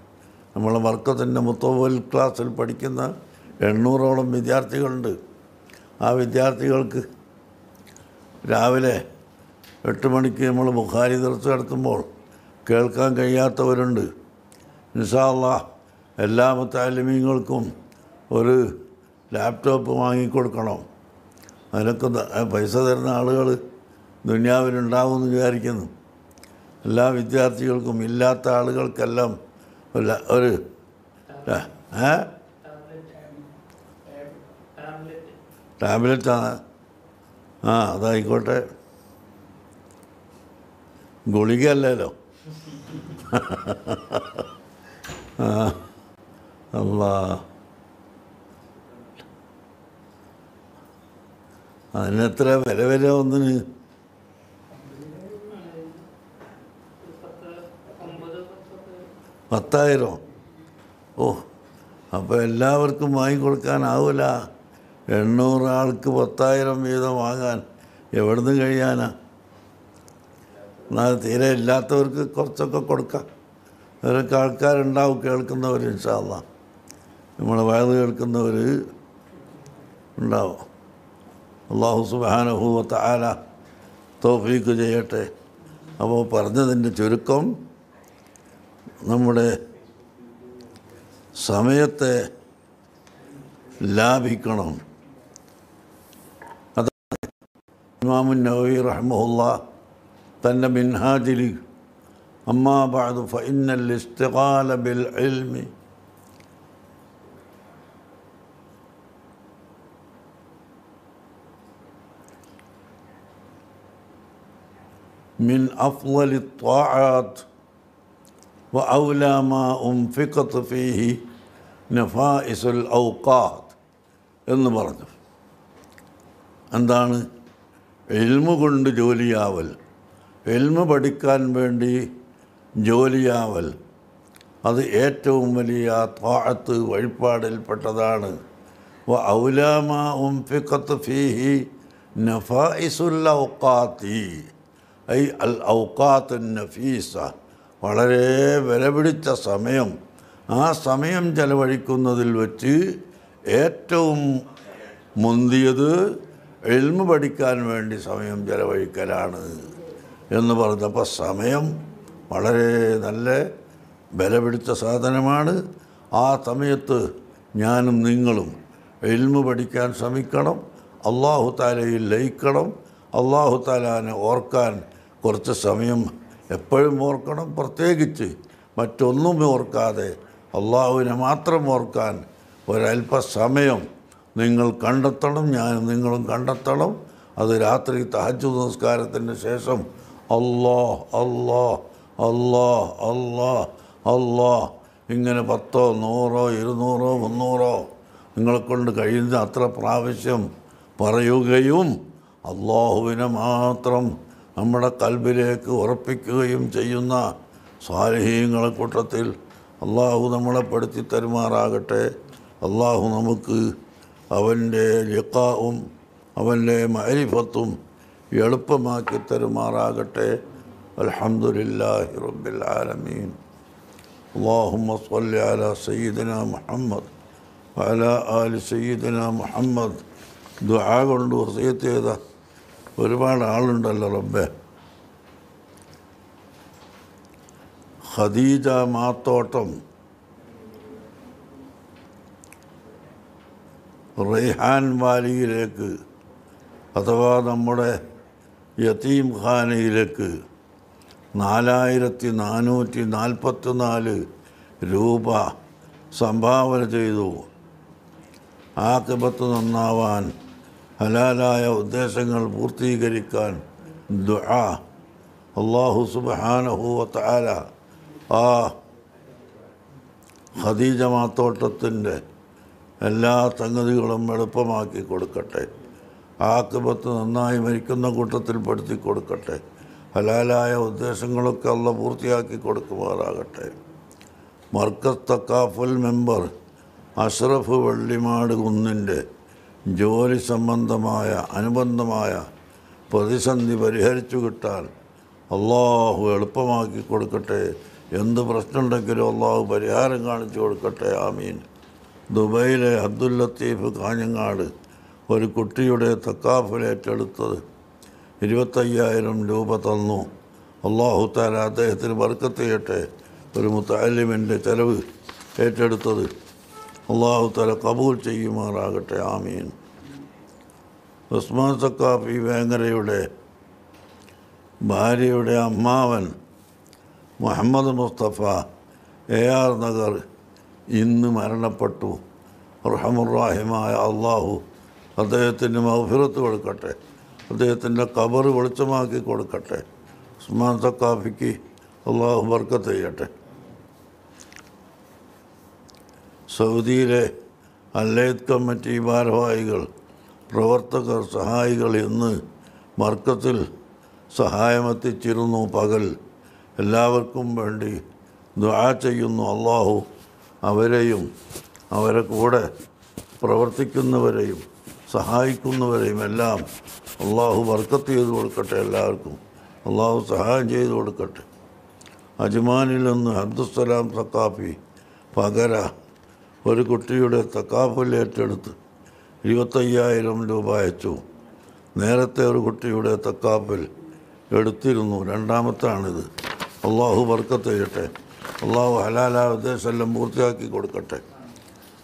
നമ്മൾ വർക്കത്തിൻ്റെ മുത്തവൽ ക്ലാസ്സിൽ പഠിക്കുന്ന എണ്ണൂറോളം വിദ്യാർത്ഥികളുണ്ട് ആ വിദ്യാർത്ഥികൾക്ക് രാവിലെ എട്ട് മണിക്ക് നമ്മൾ ബുഖാരി ദർസ് നടത്തുമ്പോൾ കേൾക്കാൻ കഴിയാത്തവരുണ്ട് നിസാല എല്ലാ മുത്താലിമീങ്ങൾക്കും ഒരു ലാപ്ടോപ്പ് വാങ്ങിക്കൊടുക്കണം അതിനൊക്കെ പൈസ തരുന്ന ആളുകൾ ദുനിയാവിലുണ്ടാവുമെന്ന് വിചാരിക്കുന്നു എല്ലാ വിദ്യാർത്ഥികൾക്കും ഇല്ലാത്ത ആളുകൾക്കെല്ലാം ഒരു ഒരു ഏ ടാബ്ലറ്റാണ് ആ അതായിക്കോട്ടെ ഗുളികയല്ലല്ലോ അല്ലാ അതിനെത്ര വില വില ഒന്നിന് പത്തായിരം ഓ അപ്പോൾ എല്ലാവർക്കും വാങ്ങിക്കൊടുക്കാനാവില്ല എണ്ണൂറ് ആൾക്ക് പത്തായിരം വീതം വാങ്ങാൻ എവിടുന്ന് കഴിയാനാ എന്നാൽ തീരെ ഇല്ലാത്തവർക്ക് കുറച്ചൊക്കെ കൊടുക്കാം അവരൊക്കെ ആൾക്കാരുണ്ടാവും കേൾക്കുന്നവർ ഇൻഷാല്ല നമ്മളെ വയത് കേൾക്കുന്നവർ ഉണ്ടാവും അള്ളാഹു സുബാനഹൂവത്ത ആല തോഫീക്ക് ചെയ്യട്ടെ അപ്പോൾ പറഞ്ഞതിൻ്റെ ചുരുക്കം നമ്മുടെ സമയത്തെ ലാഭിക്കണം അതാണ് ഇമാമുൻ നവീർ റഹ്മുല്ലാ تن من هادلي أما بعد فإن الاستغال بالعلم من أفضل الطاعات وأولى ما أنفقت فيه نفائس الأوقات برد عندنا علم قند جولي آول എൽമ പഠിക്കാൻ വേണ്ടി ജോലിയാവൽ അത് ഏറ്റവും വലിയ താഴത്ത് വഴിപാടിൽപ്പെട്ടതാണ് ഔലാമ ഫീഹി ഔക്കാത്തി ഐ നഫീസ വളരെ വിലപിടിച്ച സമയം ആ സമയം ചെലവഴിക്കുന്നതിൽ വച്ച് ഏറ്റവും മുന്തിയത് എൽമ പഠിക്കാൻ വേണ്ടി സമയം ചെലവഴിക്കലാണ് എന്ന് പറഞ്ഞപ്പോൾ സമയം വളരെ നല്ല ബലപിടിച്ച സാധനമാണ് ആ സമയത്ത് ഞാനും നിങ്ങളും എൽമു പഠിക്കാൻ ശ്രമിക്കണം അള്ളാഹു താലയിൽ ലയിക്കണം അള്ളാഹു താലാനെ ഓർക്കാൻ കുറച്ച് സമയം എപ്പോഴും ഓർക്കണം പ്രത്യേകിച്ച് മറ്റൊന്നും ഓർക്കാതെ അള്ളാഹുവിനെ മാത്രം ഓർക്കാൻ ഒരല്പസമയം നിങ്ങൾ കണ്ടെത്തണം ഞാൻ നിങ്ങളും കണ്ടെത്തണം അത് രാത്രി തഹജു നമസ്കാരത്തിന് ശേഷം അള്ളാഹ് അള്ളാഹ് അള്ളാഹ് അള്ളാഹ് അള്ളാഹ് ഇങ്ങനെ പത്തോ നൂറോ ഇരുന്നൂറോ മുന്നൂറോ നിങ്ങളെക്കൊണ്ട് കഴിയുന്ന അത്ര പ്രാവശ്യം പറയുകയും അള്ളാഹുവിനെ മാത്രം നമ്മുടെ കൽബിലേക്ക് ഉറപ്പിക്കുകയും ചെയ്യുന്ന സ്വാലഹീങ്ങളെ കൂട്ടത്തിൽ അള്ളാഹു നമ്മളെ പെടുത്തി തരുമാറാകട്ടെ അള്ളാഹു നമുക്ക് അവൻ്റെ ലിക്കാവും അവൻ്റെ മരിഫത്തും എളുപ്പമാക്കി തരുമാറാകട്ടെ അലഹമുല്ലാഹി റബ്ബിൽ ആലമീൻ اللهم صل على سيدنا محمد وعلى آل سيدنا محمد ദുആ കൊണ്ട് വസീയത്ത് ചെയ്ത ഒരുപാട് ആളുണ്ടല്ലോ റബ്ബെ ഖദീജ മാത്തോട്ടം റെയ്ഹാൻ വാലിയിലേക്ക് അഥവാ നമ്മുടെ ഖാനയിലേക്ക് നാലായിരത്തി നാനൂറ്റി നാൽപ്പത്തിനാല് രൂപ സംഭാവന ചെയ്തു ആക്കിബത്ത് നന്നാവാൻ ഹലാലായ ഉദ്ദേശങ്ങൾ പൂർത്തീകരിക്കാൻ ദുആ അള്ളാഹു സുബാനഹുവ താര ആ ഖദീജ മാത്തോട്ടത്തിൻ്റെ എല്ലാ സംഗതികളും എളുപ്പമാക്കി കൊടുക്കട്ടെ ആക്കുമത്ത് നന്നായി മരിക്കുന്ന കൂട്ടത്തിൽ കൊടുക്കട്ടെ ഹലാലായ ഉദ്ദേശങ്ങളൊക്കെ അല്ല പൂർത്തിയാക്കി കൊടുക്കുമാറാകട്ടെ മർക്കസ് തക്കാഫുൽ മെമ്പർ അഷ്റഫ് വെള്ളിമാട് കുന്നിൻ്റെ ജോലി സംബന്ധമായ അനുബന്ധമായ പ്രതിസന്ധി പരിഹരിച്ചു കിട്ടാൻ അള്ളാഹു എളുപ്പമാക്കി കൊടുക്കട്ടെ എന്ത് പ്രശ്നമുണ്ടെങ്കിലും അള്ളാഹു പരിഹാരം കാണിച്ചു കൊടുക്കട്ടെ ആമീൻ ദുബൈയിലെ അബ്ദുൽ ലത്തീഫ് കാഞ്ഞങ്ങാട് ഒരു കുട്ടിയുടെ തക്കാഫിൽ ഏറ്റെടുത്തത് ഇരുപത്തയ്യായിരം രൂപ തന്നു അള്ളാഹു താല അദ്ദേഹത്തിന് വർക്കത്ത് ഒരു മുത്താലിമിൻ്റെ ചെലവ് ഏറ്റെടുത്തത് അള്ളാഹു താല കബൂൽ ചെയ്യുമാറാകട്ടെ ആമീൻ ഉസ്മാൻ സക്കാഫി വേങ്ങരയുടെ ഭാര്യയുടെ അമ്മാവൻ മുഹമ്മദ് മുസ്തഫ എ ആർ നഗർ ഇന്ന് മരണപ്പെട്ടു റഹമുറാഹിമായ അള്ളാഹു അദ്ദേഹത്തിന് മൗഫിറത്ത് കൊടുക്കട്ടെ അദ്ദേഹത്തിൻ്റെ കബർ വെളിച്ചമാക്കി കൊടുക്കട്ടെ ഉസ്മാൻ തക്കാഫിക്ക് അള്ളാഹു ബർക്കത്ത് ചെയ്യട്ടെ സൗദിയിലെ അല്ലയത് കമ്മിറ്റി ഭാരവാഹികൾ പ്രവർത്തകർ സഹായികൾ ഇന്ന് മർക്കത്തിൽ സഹായമെത്തിച്ചിരുന്നു പകൽ എല്ലാവർക്കും വേണ്ടി ദ്വാ ചെയ്യുന്നു അള്ളാഹു അവരെയും അവരെ കൂടെ പ്രവർത്തിക്കുന്നവരെയും സഹായിക്കുന്നവരെയും എല്ലാം അള്ളാഹു വർക്കത്ത് ചെയ്ത് കൊടുക്കട്ടെ എല്ലാവർക്കും അള്ളാഹു സഹായം ചെയ്ത് കൊടുക്കട്ടെ അജ്മാനിൽ നിന്ന് അബ്ദുസ്സലാം തക്കാഫി പകര ഒരു കുട്ടിയുടെ തക്കാഫിൽ ഏറ്റെടുത്ത് ഇരുപത്തയ്യായിരം രൂപ അയച്ചു നേരത്തെ ഒരു കുട്ടിയുടെ തക്കാപ്പിൽ എടുത്തിരുന്നു രണ്ടാമത്താണിത് അള്ളാഹു വർക്കത്ത് ചെയ്യട്ടെ അള്ളാഹു ഹലാല ഉദ്ദേശമെല്ലാം പൂർത്തിയാക്കി കൊടുക്കട്ടെ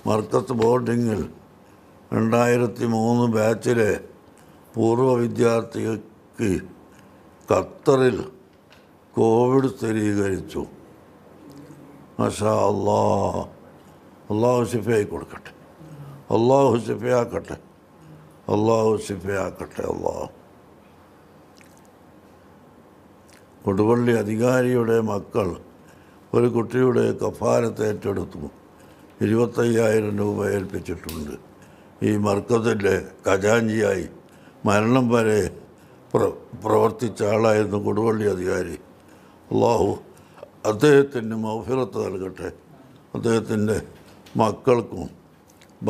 മർക്കത്ത് ബോർഡിങ്ങിൽ രണ്ടായിരത്തി മൂന്ന് ബാച്ചിലെ പൂർവ്വ വിദ്യാർത്ഥികൾക്ക് ഖത്തറിൽ കോവിഡ് സ്ഥിരീകരിച്ചു മഷാ അള്ളാ അള്ളാഹു ഷിഫയായി കൊടുക്കട്ടെ അള്ളാഹു ഷിഫയാക്കട്ടെ അള്ളാഹു ഷിഫയാക്കട്ടെ അള്ളാഹു കൊടുവള്ളി അധികാരിയുടെ മക്കൾ ഒരു കുട്ടിയുടെ കഫാരത്തേറ്റെടുത്തു ഇരുപത്തയ്യായിരം രൂപ ഏൽപ്പിച്ചിട്ടുണ്ട് ഈ മർക്കത്തിൻ്റെ ഖജാഞ്ചിയായി മരണം വരെ പ്ര പ്രവർത്തിച്ച ആളായിരുന്നു കൊടുവള്ളി അധികാരി അള്ളാഹു അദ്ദേഹത്തിന് മൗഫിറത്ത് നൽകട്ടെ അദ്ദേഹത്തിൻ്റെ മക്കൾക്കും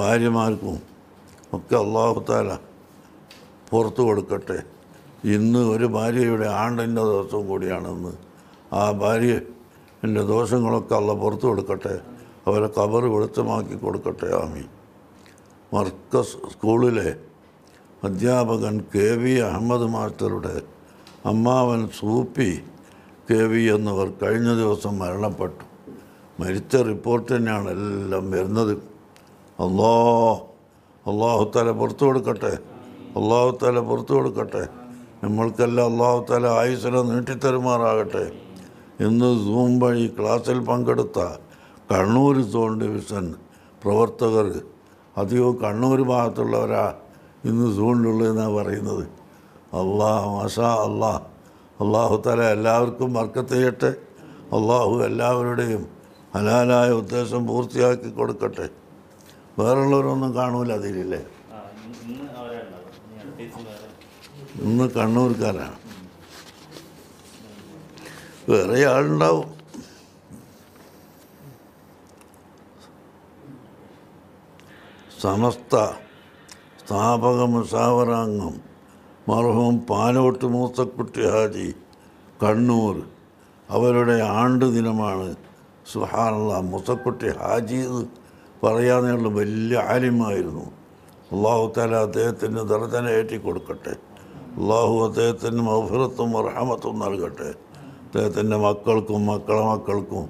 ഭാര്യമാർക്കും ഒക്കെ താല പുറത്തു കൊടുക്കട്ടെ ഇന്ന് ഒരു ഭാര്യയുടെ ആണ്ടിൻ്റെ ദിവസവും കൂടിയാണെന്ന് ആ ഭാര്യ എൻ്റെ ദോഷങ്ങളൊക്കെ അല്ല പുറത്തു കൊടുക്കട്ടെ അവരെ കബറ് വെളിച്ചമാക്കി കൊടുക്കട്ടെ ആമീൻ വർക്കസ് സ്കൂളിലെ അധ്യാപകൻ കെ വി അഹമ്മദ് മാസ്റ്ററുടെ അമ്മാവൻ സൂപ്പി കെ വി എന്നിവർ കഴിഞ്ഞ ദിവസം മരണപ്പെട്ടു മരിച്ച റിപ്പോർട്ട് തന്നെയാണ് എല്ലാം വരുന്നത് അള്ളോ അള്ളാഹുത്തല പുറത്തു കൊടുക്കട്ടെ അള്ളാഹുത്തല പുറത്തു കൊടുക്കട്ടെ നമ്മൾക്കെല്ലാം അള്ളാഹുത്തല ആയുസിനെ നീട്ടിത്തരുമാറാകട്ടെ ഇന്ന് സൂം വഴി ക്ലാസ്സിൽ പങ്കെടുത്ത കണ്ണൂർ സോൺ ഡിവിഷൻ പ്രവർത്തകർ അധികവും കണ്ണൂർ ഭാഗത്തുള്ളവരാ ഇന്ന് സൂണിലുള്ളതെന്നാണ് പറയുന്നത് അള്ളാഹ് മാഷാ അള്ളാഹ് അള്ളാഹു തല എല്ലാവർക്കും വർക്കത്ത് ചെയ്യട്ടെ അള്ളാഹു എല്ലാവരുടെയും ഹലാലായ ഉദ്ദേശം പൂർത്തിയാക്കി കൊടുക്കട്ടെ വേറുള്ളവരൊന്നും കാണൂല അതിലില്ലേ ഇന്ന് കണ്ണൂർക്കാരാണ് വേറെ ആളുണ്ടാവും സമസ്ത സ്ഥാപക മുഷാവറാംഗം മർഹൂം പാലോട്ട് മൂത്തക്കുട്ടി ഹാജി കണ്ണൂർ അവരുടെ ആണ്ട് ദിനമാണ് സുഹാനുള്ള മുത്തക്കുട്ടി ഹാജി എന്ന് പറയാനുള്ള വലിയ ആലിമായിരുന്നു അള്ളാഹു താല അദ്ദേഹത്തിൻ്റെ ദർജന ഏറ്റി കൊടുക്കട്ടെ അള്ളാഹു അദ്ദേഹത്തിന് മൗഫിറത്തും റഹമത്തും നൽകട്ടെ അദ്ദേഹത്തിൻ്റെ മക്കൾക്കും മക്കളെ മക്കൾക്കും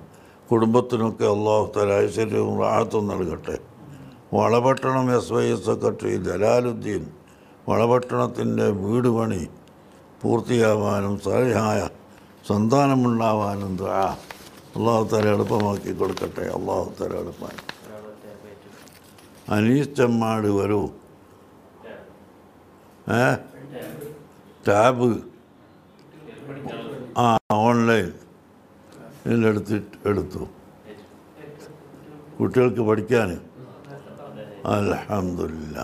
കുടുംബത്തിനൊക്കെ അള്ളാഹു താല ഐശ്വര്യവും റാഹത്തും നൽകട്ടെ Valapattanam S Y secretary Jalaluddin വളപട്ടണത്തിൻ്റെ വീട് പണി പൂർത്തിയാവാനും സഹായ സന്താനമുണ്ടാവാനും അള്ളാഹുത്തല എളുപ്പമാക്കി കൊടുക്കട്ടെ അള്ളാഹുത്തല എളുപ്പമാക്കി അനീസ് ചെമ്മാട് വരൂ ഏ ടാബ് ആ ഓൺലൈൻ ഇതിലെടുത്തിട്ട് എടുത്തു കുട്ടികൾക്ക് പഠിക്കാൻ അലഹമില്ല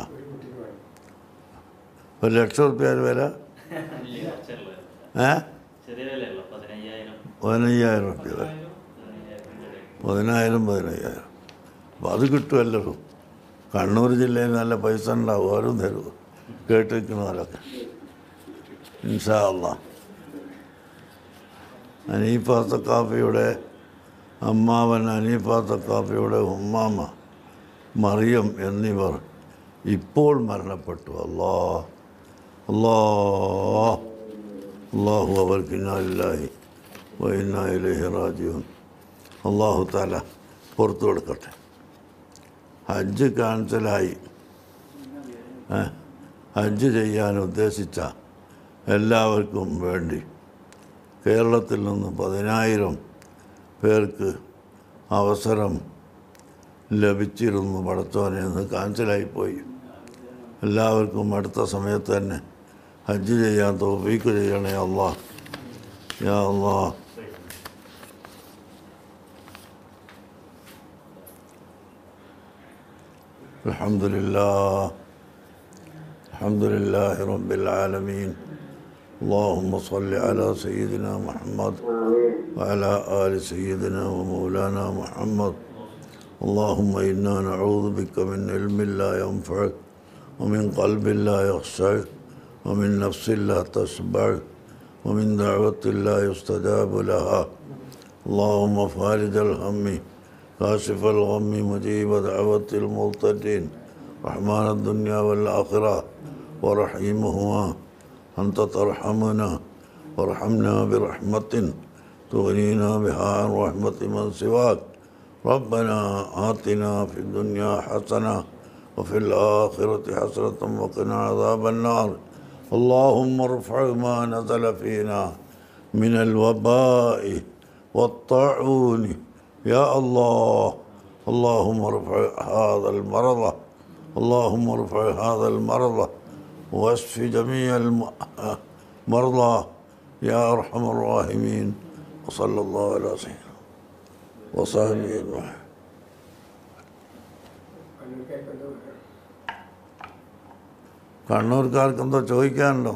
ഒരു ലക്ഷം റുപ്യ വില ഏ പതിനയ്യായിരം റുപ്യ പതിനായിരം പതിനയ്യായിരം അപ്പോൾ അത് കിട്ടുമല്ലോ കണ്ണൂർ ജില്ലയിൽ നല്ല പൈസ ഉണ്ടാവും ഓരോ തരും കേട്ടിരിക്കുന്നവരൊക്കെ ഇൻഷാല്ല അനീഫാത്ത കാപ്പിയുടെ അമ്മാവൻ അനീഫാത്ത കാപ്പിയുടെ ഉമ്മാമ്മ മറിയം എന്നിവർ ഇപ്പോൾ മരണപ്പെട്ടു അല്ലാ അല്ലാ അള്ളാഹു അവർക്ക് ഇന്നാലില്ലാഹി വൈനായി റാജീവൻ അള്ളാഹു താല പുറത്തു കൊടുക്കട്ടെ ഹജ്ജ് ക്യാൻസലായി ഹജ്ജ് ചെയ്യാൻ ഉദ്ദേശിച്ച എല്ലാവർക്കും വേണ്ടി കേരളത്തിൽ നിന്ന് പതിനായിരം പേർക്ക് അവസരം ലഭിച്ചിരുന്നു പടത്തോനെ കാൻസലായിപ്പോയി എല്ലാവർക്കും അടുത്ത സമയത്ത് തന്നെ ഹജ്ജ് ചെയ്യാൻ തോഫീക്ക് ചെയ്യണേ അള്ളാഹ് യാ അള്ളാഹ് الحمد لله الحمد لله رب العالمين اللهم صل على سيدنا محمد وعلى آل سيدنا ومولانا محمد اللهم إنا نعوذ بك من علم لا ينفعك ومن قلب لا يخشعك ومن نفس لا تشبعك ومن دعوة لا يستجاب لها اللهم فارج الهم كاشف الغم مجيب دعوة المضطرين رحمن الدنيا والآخرة ورحيمهما أنت ترحمنا وارحمنا برحمة تغنينا بها عن رحمة من سواك ربنا آتنا في الدنيا حسنة وفي الآخرة حسنة وقنا عذاب النار اللهم ارفع ما نزل فينا من الوباء والطاعون يا الله اللهم ارفع هذا المرض اللهم ارفع هذا المرض واشف جميع المرضى يا ارحم الراحمين وصلى الله على سيدنا وصحبه أجمعين കണ്ണൂർക്കാർക്കെന്തോ ചോദിക്കാനുണ്ടോ